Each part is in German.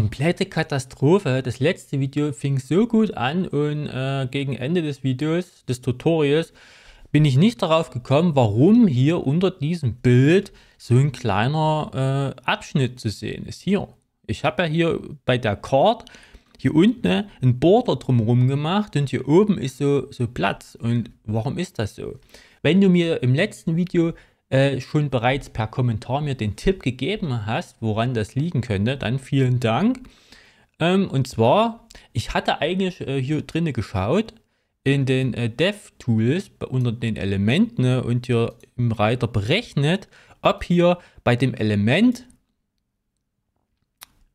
komplette Katastrophe. Das letzte Video fing so gut an und äh, gegen Ende des Videos, des Tutorials, bin ich nicht darauf gekommen, warum hier unter diesem Bild so ein kleiner äh, Abschnitt zu sehen ist. Hier. Ich habe ja hier bei der Card hier unten ein Border drumherum gemacht und hier oben ist so, so Platz. Und warum ist das so? Wenn du mir im letzten Video äh, schon bereits per Kommentar mir den Tipp gegeben hast, woran das liegen könnte, dann vielen Dank. Ähm, und zwar, ich hatte eigentlich äh, hier drinne geschaut in den äh, Dev-Tools unter den Elementen ne, und hier im Reiter berechnet, ob hier bei dem Element,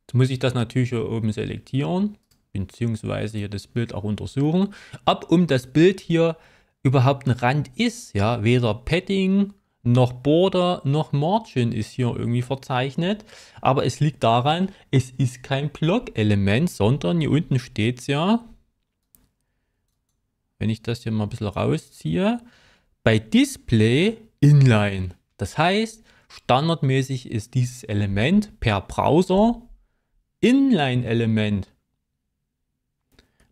jetzt muss ich das natürlich hier oben selektieren, beziehungsweise hier das Bild auch untersuchen, ob um das Bild hier überhaupt ein Rand ist, ja, weder Padding noch Border, noch Margin ist hier irgendwie verzeichnet. Aber es liegt daran, es ist kein Block-Element, sondern hier unten steht es ja, wenn ich das hier mal ein bisschen rausziehe, bei Display Inline. Das heißt, standardmäßig ist dieses Element per Browser Inline-Element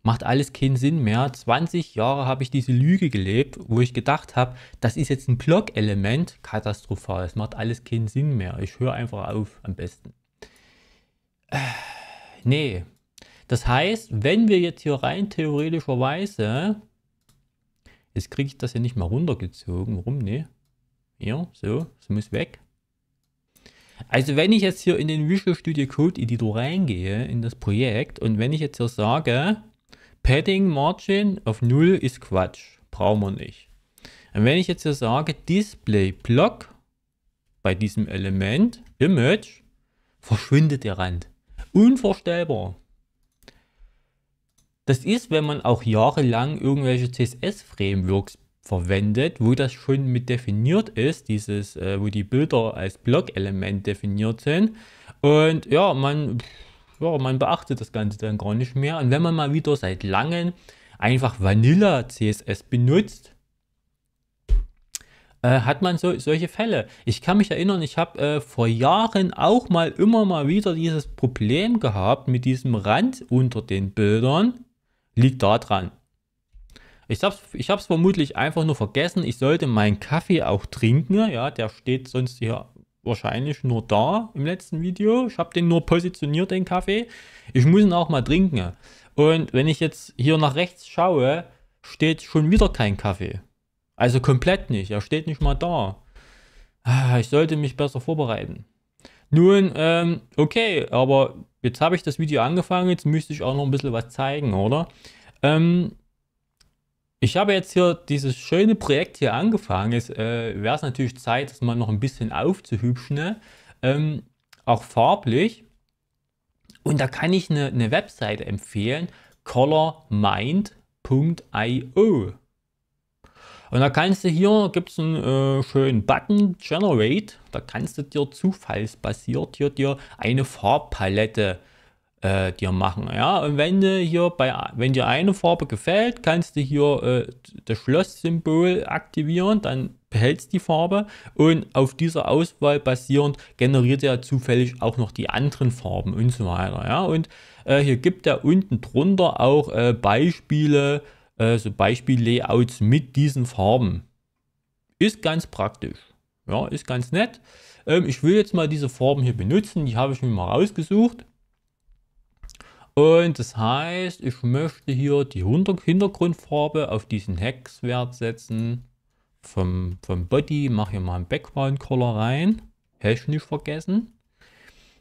macht alles keinen Sinn mehr. 20 Jahre habe ich diese Lüge gelebt, wo ich gedacht habe, das ist jetzt ein Blog-Element. Katastrophal, es macht alles keinen Sinn mehr. Ich höre einfach auf am besten. Äh, nee. Das heißt, wenn wir jetzt hier rein theoretischerweise, jetzt kriege ich das ja nicht mal runtergezogen, warum? Nee. Ja, so, es muss weg. Also wenn ich jetzt hier in den Visual Studio Code Editor reingehe, in das Projekt, und wenn ich jetzt hier sage, Padding Margin auf 0 ist Quatsch, brauchen wir nicht. Und wenn ich jetzt hier sage Display Block bei diesem Element Image, verschwindet der Rand. Unvorstellbar. Das ist, wenn man auch jahrelang irgendwelche CSS-Frameworks verwendet, wo das schon mit definiert ist, dieses, äh, wo die Bilder als Block-Element definiert sind. Und ja, man ja, man beachtet das Ganze dann gar nicht mehr. Und wenn man mal wieder seit langem einfach Vanilla CSS benutzt, äh, hat man so, solche Fälle. Ich kann mich erinnern, ich habe äh, vor Jahren auch mal immer mal wieder dieses Problem gehabt mit diesem Rand unter den Bildern. Liegt daran. Ich habe es ich vermutlich einfach nur vergessen. Ich sollte meinen Kaffee auch trinken. Ja, der steht sonst hier wahrscheinlich nur da im letzten Video. Ich habe den nur positioniert, den Kaffee. Ich muss ihn auch mal trinken. Und wenn ich jetzt hier nach rechts schaue, steht schon wieder kein Kaffee. Also komplett nicht. Er steht nicht mal da. Ah, ich sollte mich besser vorbereiten. Nun, ähm, okay, aber jetzt habe ich das Video angefangen, jetzt müsste ich auch noch ein bisschen was zeigen, oder? Ähm, ich habe jetzt hier dieses schöne Projekt hier angefangen. Es äh, wäre es natürlich Zeit, das mal noch ein bisschen aufzuhübschen, ne? ähm, auch farblich. Und da kann ich eine, eine Webseite empfehlen, colormind.io. Und da kannst du hier, gibt es einen äh, schönen Button Generate, da kannst du dir zufallsbasiert hier dir eine Farbpalette äh, dir machen. Ja, und wenn dir hier bei, wenn dir eine Farbe gefällt, kannst du hier äh, das Schloss-Symbol aktivieren, dann behältst die Farbe und auf dieser Auswahl basierend generiert er zufällig auch noch die anderen Farben und so weiter. Ja, und äh, hier gibt er unten drunter auch äh, Beispiele, äh, so Beispiel-Layouts mit diesen Farben. Ist ganz praktisch. Ja, ist ganz nett. Ähm, ich will jetzt mal diese Farben hier benutzen. Die habe ich mir mal rausgesucht und das heißt, ich möchte hier die Hintergrundfarbe auf diesen Hexwert setzen. Vom, vom Body mache ich mal einen Background Color rein. Hash nicht vergessen.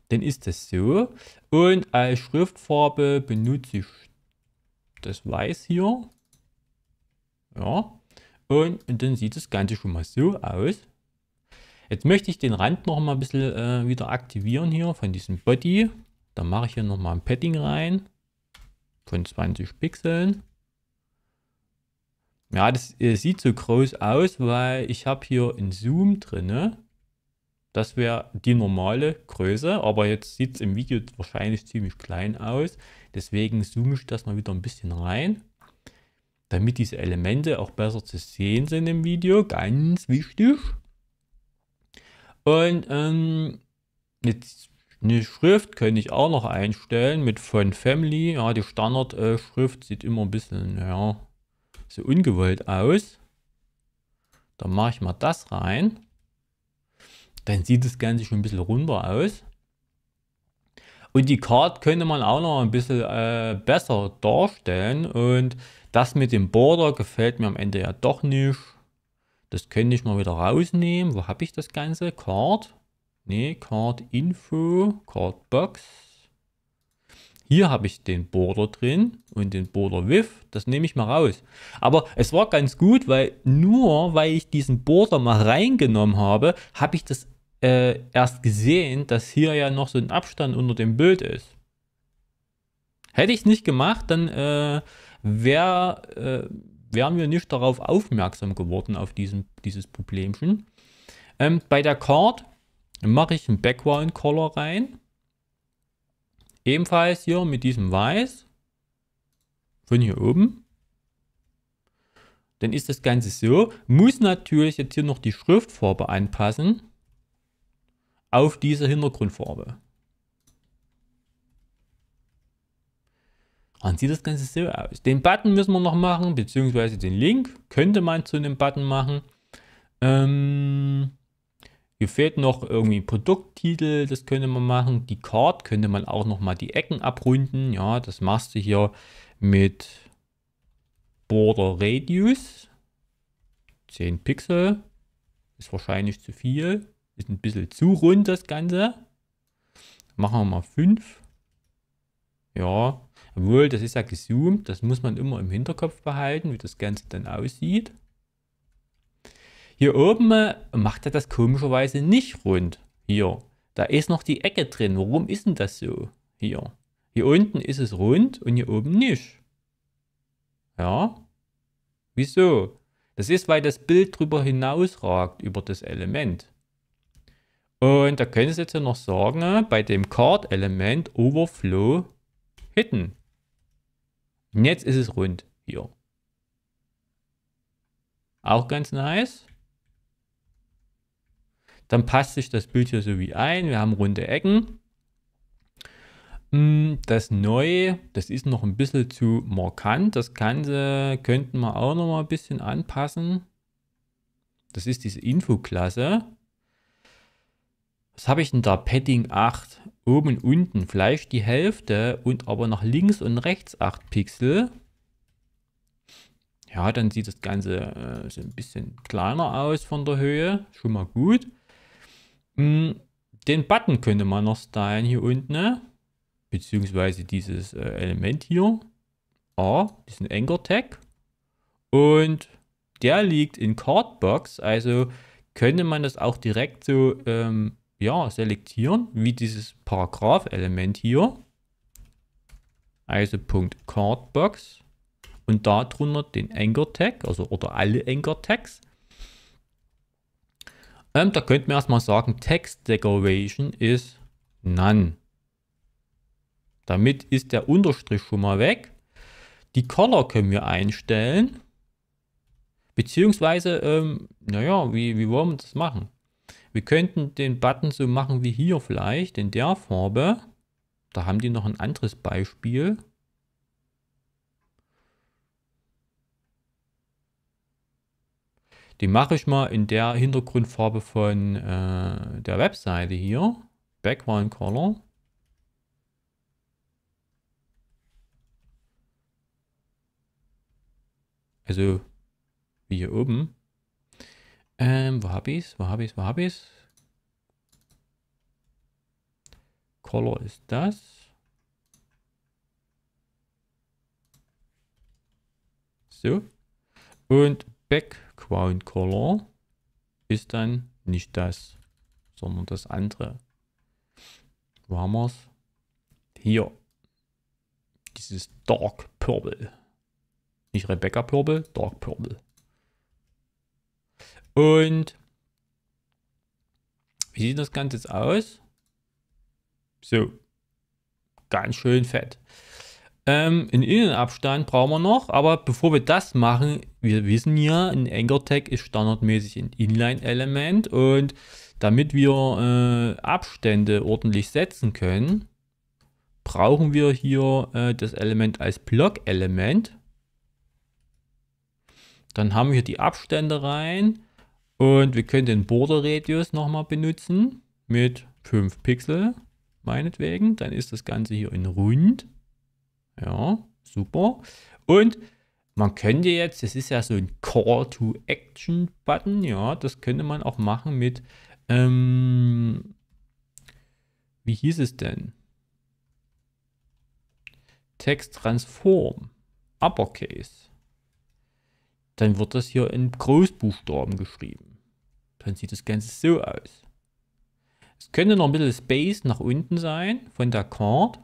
Dann ist das so. Und als Schriftfarbe benutze ich das Weiß hier. Ja. Und, und dann sieht das Ganze schon mal so aus. Jetzt möchte ich den Rand noch mal ein bisschen äh, wieder aktivieren hier von diesem Body. Dann mache ich hier nochmal ein Padding rein von 20 Pixeln. Ja, das äh, sieht so groß aus, weil ich habe hier ein Zoom drin. Das wäre die normale Größe, aber jetzt sieht es im Video wahrscheinlich ziemlich klein aus. Deswegen zoome ich das mal wieder ein bisschen rein, damit diese Elemente auch besser zu sehen sind im Video. Ganz wichtig. Und ähm, jetzt eine Schrift könnte ich auch noch einstellen mit von Family. Ja, die Standardschrift sieht immer ein bisschen, ja, so ungewollt aus. Dann mache ich mal das rein. Dann sieht das Ganze schon ein bisschen runder aus. Und die Card könnte man auch noch ein bisschen äh, besser darstellen. Und das mit dem Border gefällt mir am Ende ja doch nicht. Das könnte ich mal wieder rausnehmen. Wo habe ich das Ganze? Card. Nee, Card Info, Card Box. Hier habe ich den Border drin und den Border With. Das nehme ich mal raus. Aber es war ganz gut, weil nur weil ich diesen Border mal reingenommen habe, habe ich das äh, erst gesehen, dass hier ja noch so ein Abstand unter dem Bild ist. Hätte ich es nicht gemacht, dann äh, wär, äh, wären wir nicht darauf aufmerksam geworden, auf diesen, dieses Problemchen. Ähm, bei der Card mache ich einen Background Color rein. Ebenfalls hier mit diesem Weiß von hier oben. Dann ist das Ganze so. Muss natürlich jetzt hier noch die Schriftfarbe anpassen auf diese Hintergrundfarbe. Dann sieht das Ganze so aus. Den Button müssen wir noch machen, beziehungsweise den Link könnte man zu einem Button machen. Ähm, hier fehlt noch irgendwie Produkttitel, das könnte man machen. Die Card könnte man auch nochmal die Ecken abrunden. Ja, das machst du hier mit Border Radius. 10 Pixel. Ist wahrscheinlich zu viel. Ist ein bisschen zu rund das Ganze. Machen wir mal 5. Ja, obwohl, das ist ja gezoomt. Das muss man immer im Hinterkopf behalten, wie das Ganze dann aussieht. Hier oben äh, macht er das komischerweise nicht rund. Hier. Da ist noch die Ecke drin. Warum ist denn das so? Hier. Hier unten ist es rund und hier oben nicht. Ja. Wieso? Das ist, weil das Bild drüber hinausragt über das Element. Und da können Sie jetzt noch sagen, äh, bei dem Card-Element Overflow Hidden. Und jetzt ist es rund hier. Auch ganz nice dann passt sich das Bild hier so wie ein. Wir haben runde Ecken. Hm, das Neue, das ist noch ein bisschen zu markant. Das Ganze könnten wir auch noch mal ein bisschen anpassen. Das ist diese Infoklasse. Was habe ich denn da? Padding 8. Oben und unten vielleicht die Hälfte und aber nach links und rechts 8 Pixel. Ja, dann sieht das Ganze äh, so ein bisschen kleiner aus von der Höhe. Schon mal gut. Hm, den Button könnte man noch stylen hier unten, ne? beziehungsweise dieses äh, Element hier, A, diesen Anchor Tag. Und der liegt in Cardbox, also könnte man das auch direkt so ähm, ja, selektieren, wie dieses Paragraph-Element hier. Also Punkt Cardbox und darunter den Anchor Tag, also oder alle Anchor Tags. Ähm, da könnten wir erstmal sagen, Text Decoration ist None. Damit ist der Unterstrich schon mal weg. Die Color können wir einstellen. Beziehungsweise, ähm, naja, wie, wie wollen wir das machen? Wir könnten den Button so machen wie hier vielleicht, in der Farbe. Da haben die noch ein anderes Beispiel. Die mache ich mal in der Hintergrundfarbe von äh, der Webseite hier. Background Color. Also wie hier oben. Ähm, wo habe ich es? Wo habe ich es? Wo habe ich es? Color ist das. So. Und Back Ground Color ist dann nicht das, sondern das andere. Wo haben wir es? Hier. Dieses Dark Purple. Nicht Rebecca Purple, Dark Purple. Und wie sieht das Ganze jetzt aus? So, ganz schön fett. Ähm, in Innenabstand brauchen wir noch, aber bevor wir das machen, wir wissen ja, ein Anchor Tag ist standardmäßig ein Inline-Element und damit wir äh, Abstände ordentlich setzen können, brauchen wir hier äh, das Element als Block-Element. Dann haben wir hier die Abstände rein und wir können den Border Radius nochmal benutzen mit 5 Pixel meinetwegen. Dann ist das Ganze hier in rund. Ja, super. Und man könnte jetzt, das ist ja so ein Call to Action Button, ja, das könnte man auch machen mit, ähm, wie hieß es denn? Text Transform, Uppercase. Dann wird das hier in Großbuchstaben geschrieben. Dann sieht das Ganze so aus. Es könnte noch ein bisschen Space nach unten sein von der Card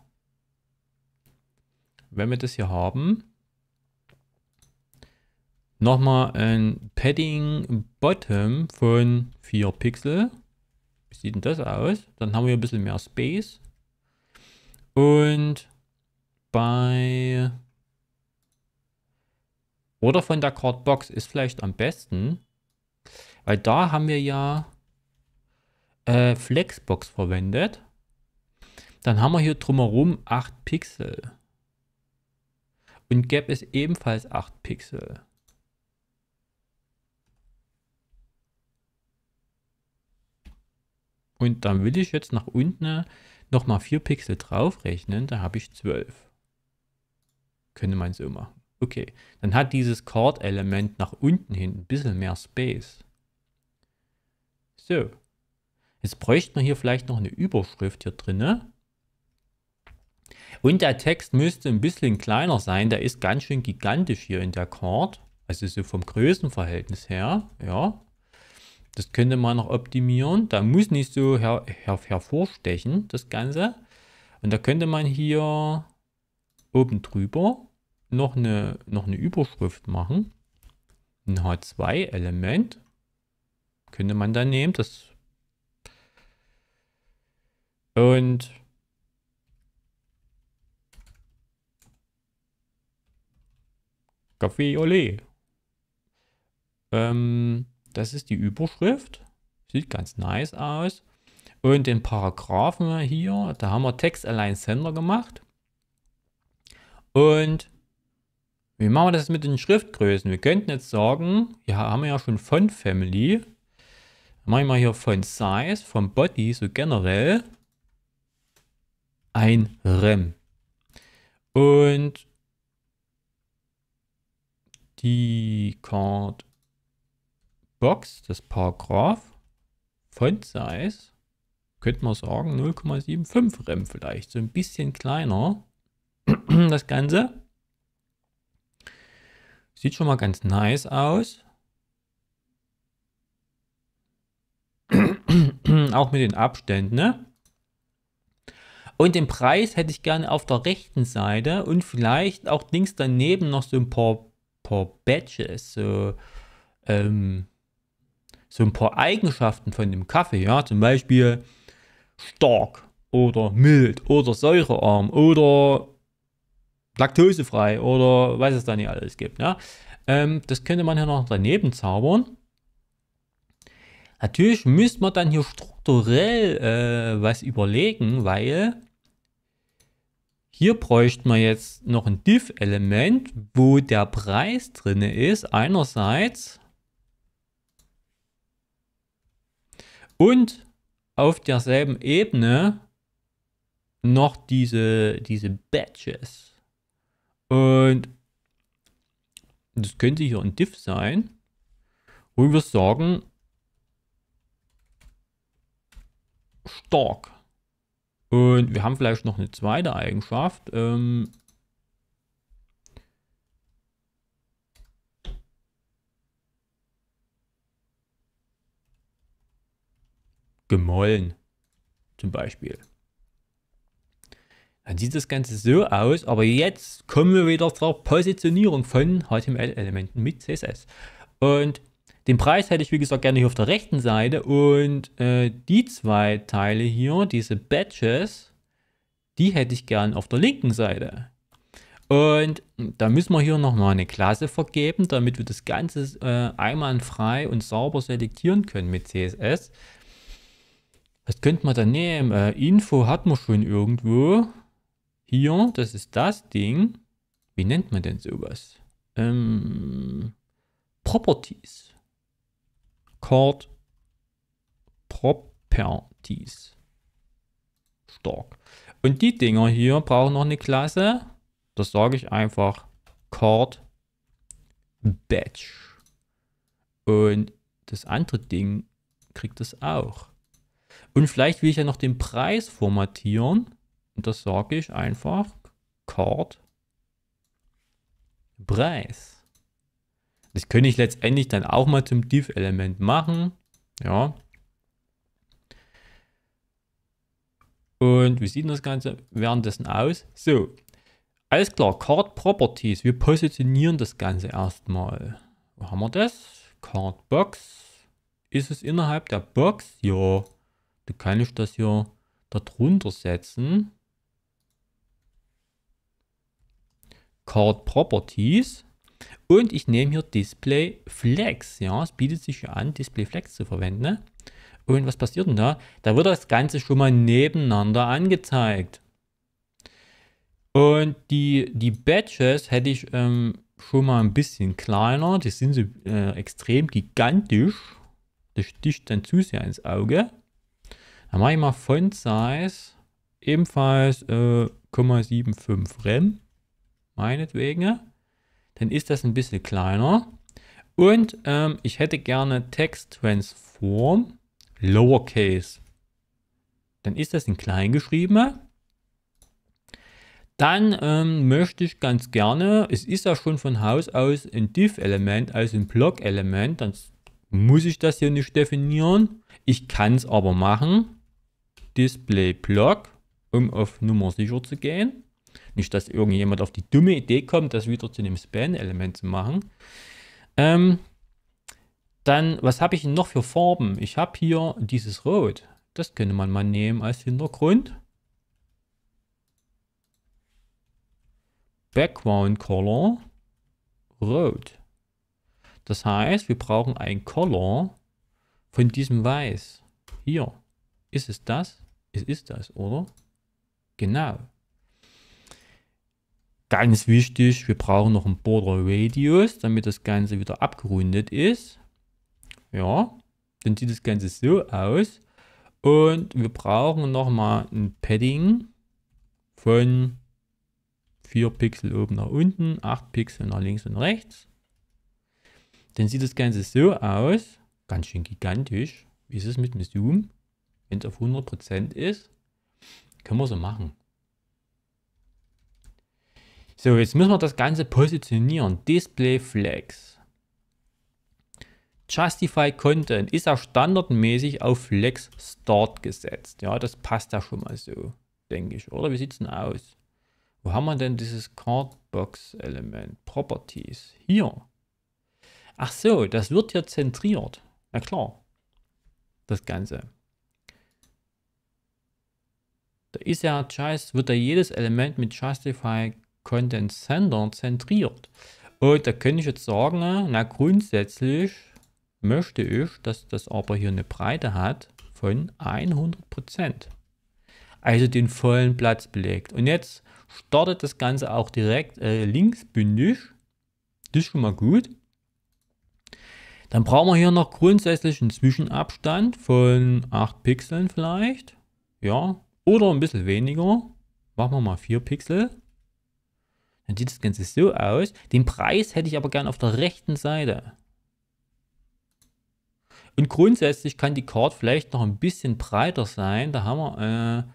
wenn wir das hier haben, nochmal ein Padding Bottom von 4 Pixel. Wie sieht denn das aus? Dann haben wir ein bisschen mehr Space. Und bei... Oder von der Cardbox ist vielleicht am besten. Weil da haben wir ja äh, Flexbox verwendet. Dann haben wir hier drumherum 8 Pixel. Und Gap ist ebenfalls 8 Pixel. Und dann will ich jetzt nach unten nochmal 4 Pixel draufrechnen, da habe ich 12. Könnte man so machen. Okay, dann hat dieses Chord-Element nach unten hin ein bisschen mehr Space. So, jetzt bräuchte man hier vielleicht noch eine Überschrift hier drinne. Und der Text müsste ein bisschen kleiner sein. Der ist ganz schön gigantisch hier in der Card. Also so vom Größenverhältnis her. Ja. Das könnte man noch optimieren. Da muss nicht so her her hervorstechen, das Ganze. Und da könnte man hier oben drüber noch eine, noch eine Überschrift machen. Ein H2-Element könnte man da nehmen. Das und Kaffee Olé. Ähm, das ist die Überschrift. Sieht ganz nice aus. Und den Paragraphen hier, da haben wir Text Align Sender gemacht. Und wie machen wir das mit den Schriftgrößen? Wir könnten jetzt sagen, ja, haben wir ja schon Font Family. Dann mache ich mal hier Font Size, vom Body, so generell ein Rem. Und die Card Box, das Paragraph, Font Size, könnte man sagen 0,75 Rem vielleicht, so ein bisschen kleiner das Ganze. Sieht schon mal ganz nice aus. Auch mit den Abständen, ne? Und den Preis hätte ich gerne auf der rechten Seite und vielleicht auch links daneben noch so ein paar paar Badges, so, ähm, so ein paar Eigenschaften von dem Kaffee, ja, zum Beispiel stark oder mild oder säurearm oder laktosefrei oder was es da nicht alles gibt, ja. Ähm, das könnte man hier noch daneben zaubern. Natürlich müsste man dann hier strukturell äh, was überlegen, weil hier bräuchten wir jetzt noch ein Div-Element, wo der Preis drin ist, einerseits. Und auf derselben Ebene noch diese, diese Badges. Und das könnte hier ein Div sein, wo wir sagen, stark. Und wir haben vielleicht noch eine zweite Eigenschaft. Ähm, gemollen zum Beispiel. Dann sieht das Ganze so aus, aber jetzt kommen wir wieder zur Positionierung von HTML-Elementen mit CSS. Und den Preis hätte ich, wie gesagt, gerne hier auf der rechten Seite. Und äh, die zwei Teile hier, diese Badges, die hätte ich gerne auf der linken Seite. Und da müssen wir hier nochmal eine Klasse vergeben, damit wir das Ganze äh, einwandfrei und sauber selektieren können mit CSS. Was könnte man da nehmen? Äh, Info hat man schon irgendwo. Hier, das ist das Ding. Wie nennt man denn sowas? Ähm, Properties. Chord Properties. Stark. Und die Dinger hier brauchen noch eine Klasse. Das sage ich einfach Chord Batch. Und das andere Ding kriegt es auch. Und vielleicht will ich ja noch den Preis formatieren. Und das sage ich einfach Chord Preis. Das könnte ich letztendlich dann auch mal zum Div-Element machen. Ja. Und wie sieht das Ganze währenddessen aus? So, alles klar, Card Properties. Wir positionieren das Ganze erstmal. Wo haben wir das? Card Box. Ist es innerhalb der Box? Ja. Da kann ich das hier darunter setzen. Card Properties. Und ich nehme hier Display Flex. Ja, es bietet sich ja an, Display Flex zu verwenden. Ne? Und was passiert denn da? Da wird das Ganze schon mal nebeneinander angezeigt. Und die, die Badges hätte ich ähm, schon mal ein bisschen kleiner. Die sind so äh, extrem gigantisch. Das sticht dann zu sehr ins Auge. Dann mache ich mal Font Size. Ebenfalls äh, 0,75 Rem. Meinetwegen dann ist das ein bisschen kleiner. Und ähm, ich hätte gerne Text Transform Lowercase. Dann ist das in klein geschrieben. Dann ähm, möchte ich ganz gerne, es ist ja schon von Haus aus ein Div-Element, also ein Block-Element, dann muss ich das hier nicht definieren. Ich kann es aber machen. Display Block, um auf Nummer sicher zu gehen. Nicht, dass irgendjemand auf die dumme Idee kommt, das wieder zu einem Span-Element zu machen. Ähm, dann, was habe ich noch für Farben? Ich habe hier dieses Rot. Das könnte man mal nehmen als Hintergrund. Background Color Rot. Das heißt, wir brauchen ein Color von diesem Weiß. Hier. Ist es das? Es ist das, oder? Genau. Ganz wichtig, wir brauchen noch einen Border Radius, damit das Ganze wieder abgerundet ist. Ja, dann sieht das Ganze so aus. Und wir brauchen nochmal ein Padding von 4 Pixel oben nach unten, 8 Pixel nach links und rechts. Dann sieht das Ganze so aus, ganz schön gigantisch. Wie ist es mit dem Zoom? Wenn es auf 100% ist, können wir so machen. So, jetzt müssen wir das Ganze positionieren. Display Flex. Justify Content ist auch standardmäßig auf Flex Start gesetzt. Ja, das passt ja schon mal so, denke ich. Oder wie sieht es denn aus? Wo haben wir denn dieses Cardbox-Element? Properties. Hier. Ach so, das wird ja zentriert. Na klar. Das Ganze. Da ist ja wird da jedes Element mit Justify Kondensatoren zentriert. Und da könnte ich jetzt sagen, na grundsätzlich möchte ich, dass das aber hier eine Breite hat von 100%. Also den vollen Platz belegt. Und jetzt startet das Ganze auch direkt äh, linksbündig. Das ist schon mal gut. Dann brauchen wir hier noch grundsätzlich einen Zwischenabstand von 8 Pixeln vielleicht. Ja, oder ein bisschen weniger. Machen wir mal 4 Pixel. Dann sieht das Ganze so aus. Den Preis hätte ich aber gern auf der rechten Seite. Und grundsätzlich kann die Card vielleicht noch ein bisschen breiter sein. Da haben wir äh,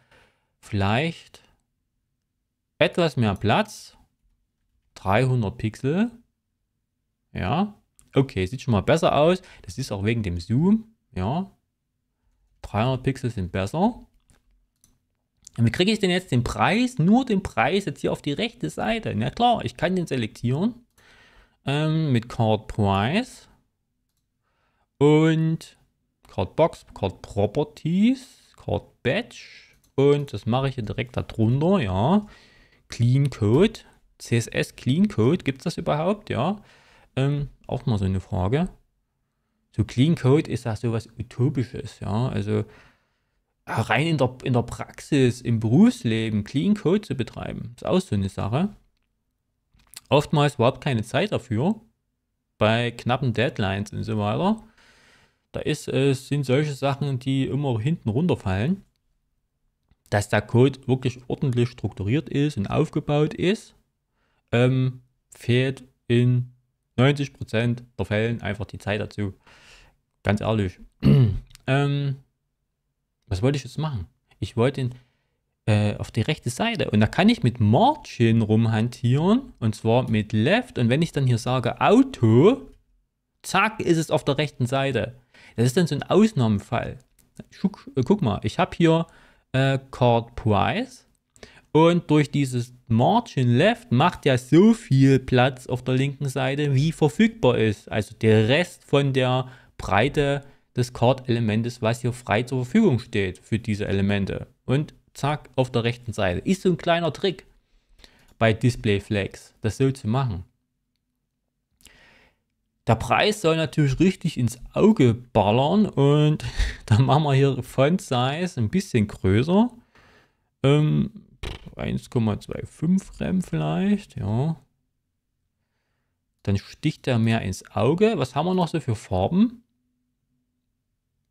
vielleicht etwas mehr Platz. 300 Pixel. Ja. Okay, sieht schon mal besser aus. Das ist auch wegen dem Zoom. Ja. 300 Pixel sind besser. Wie kriege ich denn jetzt den Preis, nur den Preis jetzt hier auf die rechte Seite? Na klar, ich kann den selektieren ähm, mit Card Price und Card Box, Card Properties, Card Batch und das mache ich hier direkt darunter, ja. Clean Code, CSS Clean Code, gibt es das überhaupt, ja? Ähm, auch mal so eine Frage. So Clean Code ist ja sowas Utopisches, ja. Also rein in der, in der Praxis, im Berufsleben Clean Code zu betreiben, ist auch so eine Sache. Oftmals überhaupt keine Zeit dafür, bei knappen Deadlines und so weiter. Da ist, es äh, sind solche Sachen, die immer hinten runterfallen. Dass der Code wirklich ordentlich strukturiert ist und aufgebaut ist, ähm, fehlt in 90% der Fällen einfach die Zeit dazu. Ganz ehrlich. ähm, was wollte ich jetzt machen? Ich wollte ihn äh, auf die rechte Seite. Und da kann ich mit Margin rumhantieren. Und zwar mit Left. Und wenn ich dann hier sage Auto, zack, ist es auf der rechten Seite. Das ist dann so ein Ausnahmefall. Guck, äh, guck mal, ich habe hier äh, Card Price. Und durch dieses Margin Left macht er so viel Platz auf der linken Seite, wie verfügbar ist. Also der Rest von der Breite des card elementes was hier frei zur Verfügung steht für diese Elemente. Und zack, auf der rechten Seite. Ist so ein kleiner Trick bei Display Flex, das so zu machen. Der Preis soll natürlich richtig ins Auge ballern und dann machen wir hier Font Size ein bisschen größer. Ähm, 1,25 Rem vielleicht, ja. Dann sticht er mehr ins Auge. Was haben wir noch so für Farben?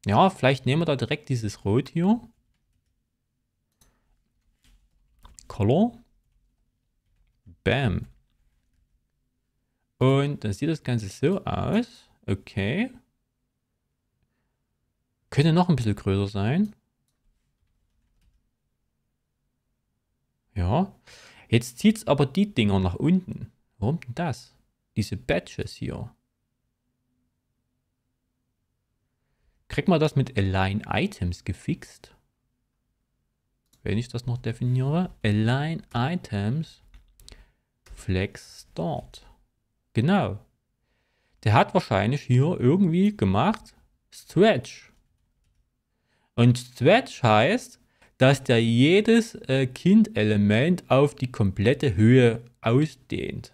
Ja, vielleicht nehmen wir da direkt dieses Rot hier. Color. Bam. Und dann sieht das Ganze so aus. Okay. Könnte noch ein bisschen größer sein. Ja. Jetzt zieht es aber die Dinger nach unten. Warum denn das? Diese Batches hier. Kriegt man das mit Align Items gefixt? Wenn ich das noch definiere. Align Items Flex Start. Genau. Der hat wahrscheinlich hier irgendwie gemacht Stretch. Und Stretch heißt, dass der jedes äh, Kind-Element auf die komplette Höhe ausdehnt.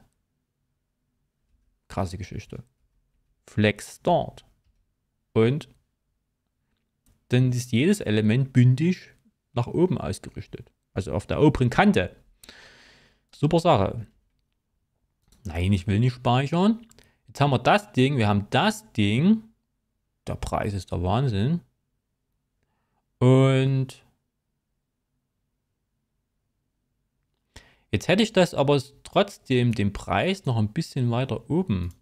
Krasse Geschichte. Flex Start. Und dann ist jedes Element bündig nach oben ausgerichtet. Also auf der oberen Kante. Super Sache. Nein, ich will nicht speichern. Jetzt haben wir das Ding, wir haben das Ding. Der Preis ist der Wahnsinn. Und jetzt hätte ich das aber trotzdem den Preis noch ein bisschen weiter oben.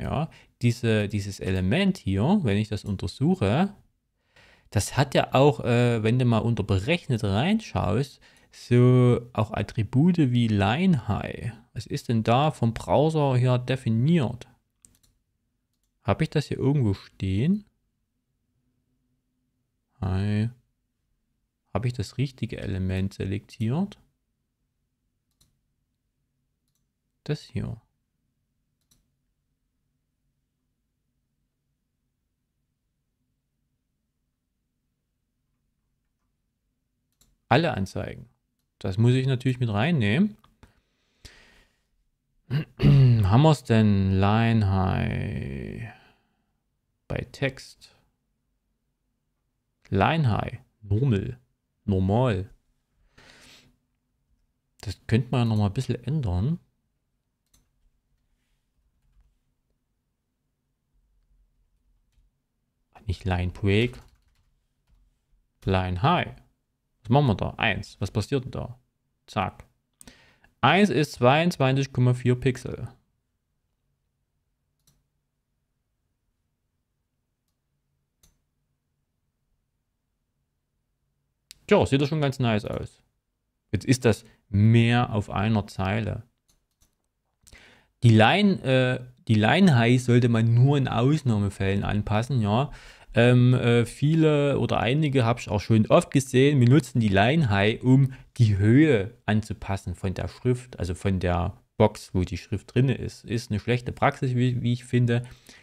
Ja, diese, dieses Element hier, wenn ich das untersuche, das hat ja auch, äh, wenn du mal unter berechnet reinschaust, so auch Attribute wie Line High. Was ist denn da vom Browser her definiert? Habe ich das hier irgendwo stehen? Hi. Habe ich das richtige Element selektiert? Das hier. alle anzeigen. Das muss ich natürlich mit reinnehmen. Haben wir es denn? Line High bei Text. Line High, normal, normal. Das könnte man ja noch mal ein bisschen ändern. Nicht Line Break, Line High. Was machen wir da? 1. Was passiert denn da? Zack. 1 ist 22,4 Pixel. Tja, sieht das schon ganz nice aus. Jetzt ist das mehr auf einer Zeile. Die, Line, äh, die Line High sollte man nur in Ausnahmefällen anpassen, ja. Ähm, äh, viele oder einige habe ich auch schon oft gesehen, wir nutzen die Line High, um die Höhe anzupassen von der Schrift, also von der Box, wo die Schrift drin ist. Ist eine schlechte Praxis, wie, wie ich finde.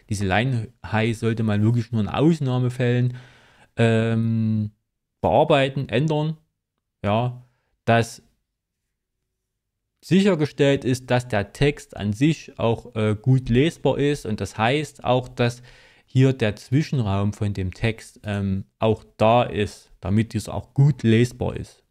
Diese Line High sollte man wirklich nur in Ausnahmefällen ähm, bearbeiten, ändern. Ja, dass sichergestellt ist, dass der Text an sich auch äh, gut lesbar ist und das heißt auch, dass hier der Zwischenraum von dem Text ähm, auch da ist, damit dies auch gut lesbar ist.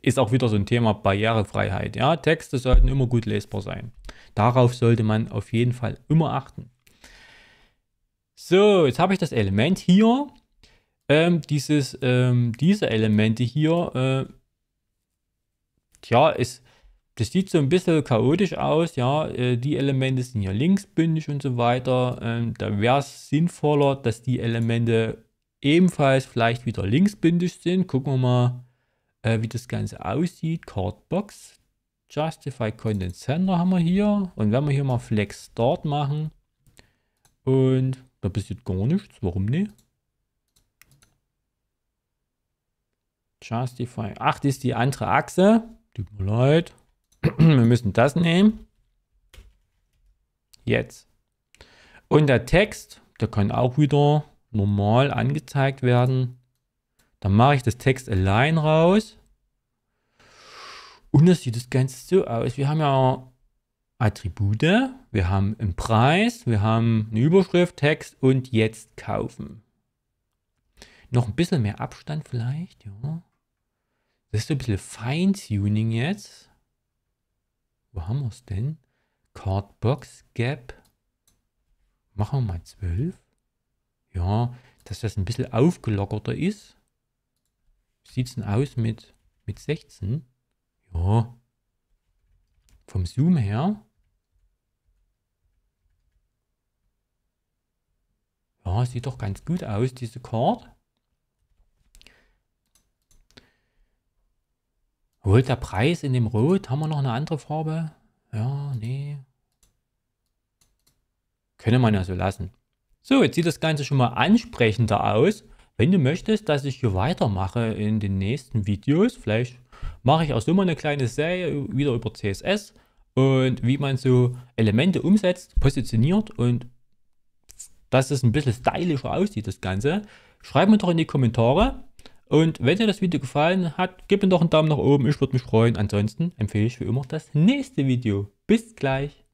Ist auch wieder so ein Thema Barrierefreiheit. Ja, Texte sollten immer gut lesbar sein. Darauf sollte man auf jeden Fall immer achten. So, jetzt habe ich das Element hier. Ähm, dieses, ähm, diese Elemente hier, äh, tja, ist, das sieht so ein bisschen chaotisch aus, ja, äh, die Elemente sind hier linksbündig und so weiter. Ähm, da wäre es sinnvoller, dass die Elemente ebenfalls vielleicht wieder linksbündig sind. Gucken wir mal, äh, wie das Ganze aussieht. Cardbox, Justify Content Center haben wir hier. Und wenn wir hier mal Flex Start machen und da passiert gar nichts, warum nicht? Justify, ach, das ist die andere Achse. Tut mir leid. Wir müssen das nehmen. Jetzt. Und der Text, der kann auch wieder normal angezeigt werden. Dann mache ich das Text allein raus. Und das sieht das Ganze so aus. Wir haben ja Attribute, wir haben einen Preis, wir haben eine Überschrift, Text und jetzt kaufen. Noch ein bisschen mehr Abstand vielleicht, ja. Das ist so ein bisschen Feintuning jetzt. Wo haben wir es denn? Cardbox Gap. Machen wir mal 12. Ja, dass das ein bisschen aufgelockerter ist. Wie sieht es denn aus mit, mit 16? Ja. Vom Zoom her. Ja, sieht doch ganz gut aus, diese Card. der Preis in dem Rot. Haben wir noch eine andere Farbe? Ja, nee. Könnte man ja so lassen. So, jetzt sieht das Ganze schon mal ansprechender aus. Wenn du möchtest, dass ich hier weitermache in den nächsten Videos, vielleicht mache ich auch so mal eine kleine Serie wieder über CSS und wie man so Elemente umsetzt, positioniert und dass es ein bisschen stylischer aussieht, das Ganze. Schreib mir doch in die Kommentare, und wenn dir das Video gefallen hat, gib mir doch einen Daumen nach oben. Ich würde mich freuen. Ansonsten empfehle ich wie immer das nächste Video. Bis gleich.